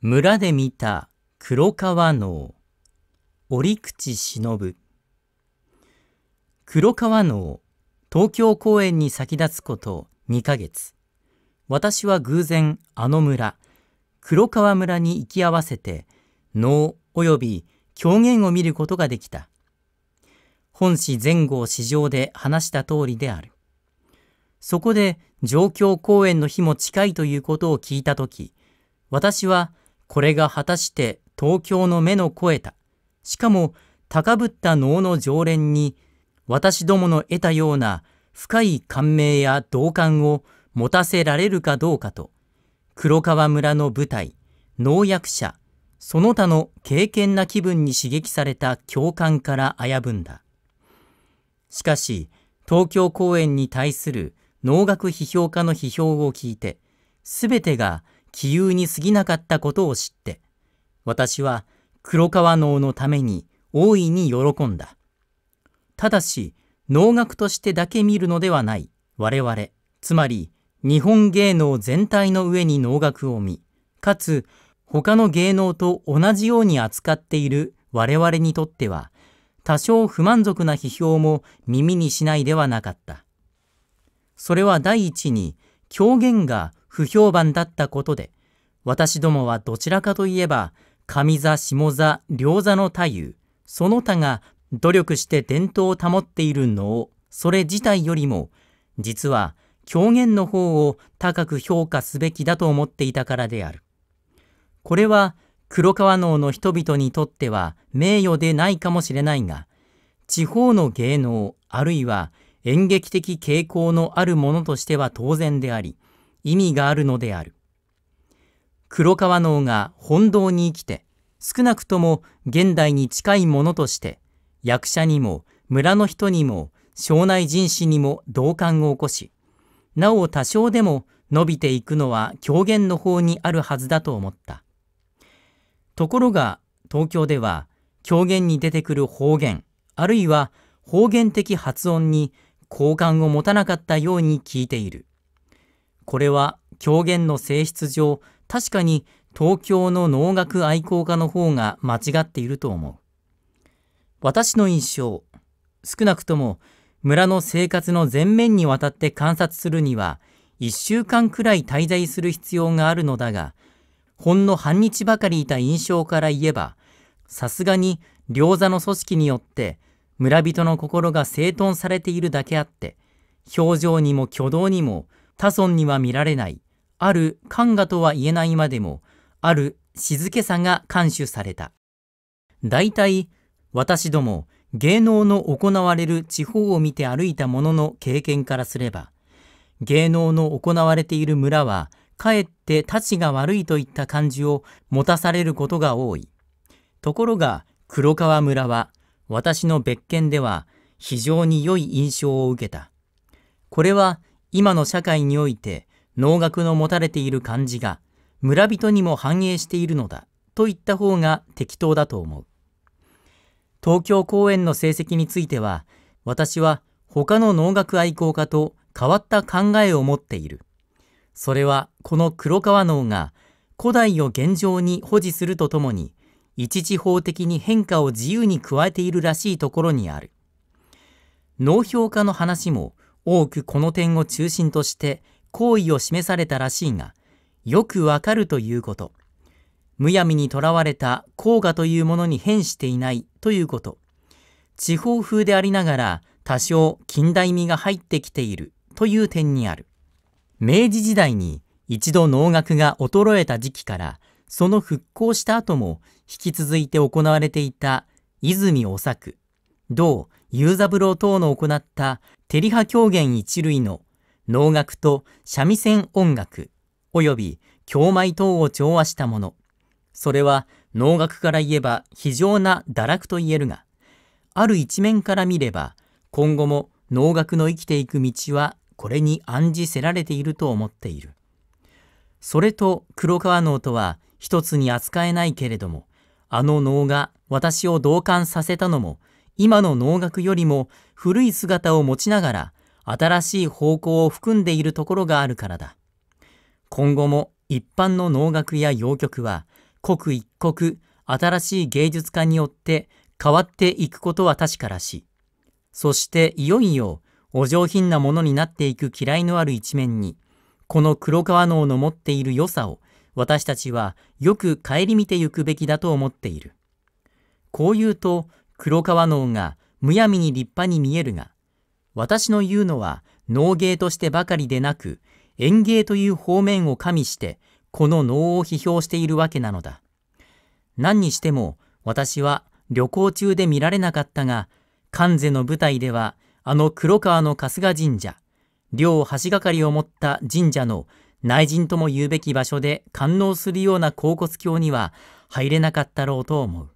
村で見た黒川能折口忍黒川能東京公演に先立つこと2ヶ月私は偶然あの村黒川村に行き合わせて能及び狂言を見ることができた本市前後市場で話した通りであるそこで上京公演の日も近いということを聞いた時私はこれが果たして東京の目の肥えた、しかも高ぶった能の常連に、私どもの得たような深い感銘や同感を持たせられるかどうかと、黒川村の舞台、農薬者、その他の敬虔な気分に刺激された共感から危ぶんだ。しかし、東京公演に対する能楽批評家の批評を聞いて、すべてが杞憂に過ぎなかったことを知って、私は黒川能のために大いに喜んだ。ただし、能楽としてだけ見るのではない、我々、つまり日本芸能全体の上に能楽を見、かつ他の芸能と同じように扱っている我々にとっては、多少不満足な批評も耳にしないではなかった。それは第一に、狂言が不評判だったことで、私どもはどちらかといえば、上座、下座、両座の太夫、その他が努力して伝統を保っているのを、それ自体よりも、実は狂言の方を高く評価すべきだと思っていたからである。これは黒川能の人々にとっては名誉でないかもしれないが、地方の芸能あるいは演劇的傾向のあるものとしては当然であり、意味があるのである。黒川能が本堂に生きて、少なくとも現代に近いものとして、役者にも村の人にも庄内人士にも同感を起こし、なお多少でも伸びていくのは狂言の方にあるはずだと思った。ところが東京では狂言に出てくる方言、あるいは方言的発音に好感を持たなかったように聞いている。これは狂言の性質上、確かに東京の能楽愛好家の方が間違っていると思う。私の印象、少なくとも村の生活の全面にわたって観察するには、1週間くらい滞在する必要があるのだが、ほんの半日ばかりいた印象から言えば、さすがに両座の組織によって村人の心が整頓されているだけあって、表情にも挙動にも他村には見られない、ある漢画とは言えないまでも、ある静けさが感守された。大体、私ども、芸能の行われる地方を見て歩いた者の経験からすれば、芸能の行われている村は、かえって立ちが悪いといった感じを持たされることが多い。ところが、黒川村は、私の別件では、非常に良い印象を受けた。これは、今の社会において能楽の持たれている感じが村人にも反映しているのだと言った方が適当だと思う。東京公演の成績については私は他の能楽愛好家と変わった考えを持っている。それはこの黒川能が古代を現状に保持するとともに一時法的に変化を自由に加えているらしいところにある。能評家の話も多くこの点を中心として好意を示されたらしいが、よくわかるということ。むやみにとらわれた甲賀というものに変していないということ。地方風でありながら多少近代味が入ってきているという点にある。明治時代に一度能楽が衰えた時期から、その復興した後も引き続いて行われていた泉お作、同雄三郎等の行ったテリハ狂言一類の能楽と三味線音楽及び京舞等を調和したもの。それは能楽から言えば非常な堕落と言えるが、ある一面から見れば今後も能楽の生きていく道はこれに暗示せられていると思っている。それと黒川能とは一つに扱えないけれども、あの能が私を同感させたのも今の能楽よりも古い姿を持ちながら新しい方向を含んでいるところがあるからだ。今後も一般の能楽や洋曲は刻一刻新しい芸術家によって変わっていくことは確からしい。そしていよいよお上品なものになっていく嫌いのある一面に、この黒川能の持っている良さを私たちはよく顧みてゆくべきだと思っている。こう言うと黒川能がむやみに立派に見えるが、私の言うのは能芸としてばかりでなく、園芸という方面を加味して、この能を批評しているわけなのだ。何にしても、私は旅行中で見られなかったが、関西の舞台では、あの黒川の春日神社、両橋がかりを持った神社の内陣とも言うべき場所で観能するような甲骨橋には入れなかったろうと思う。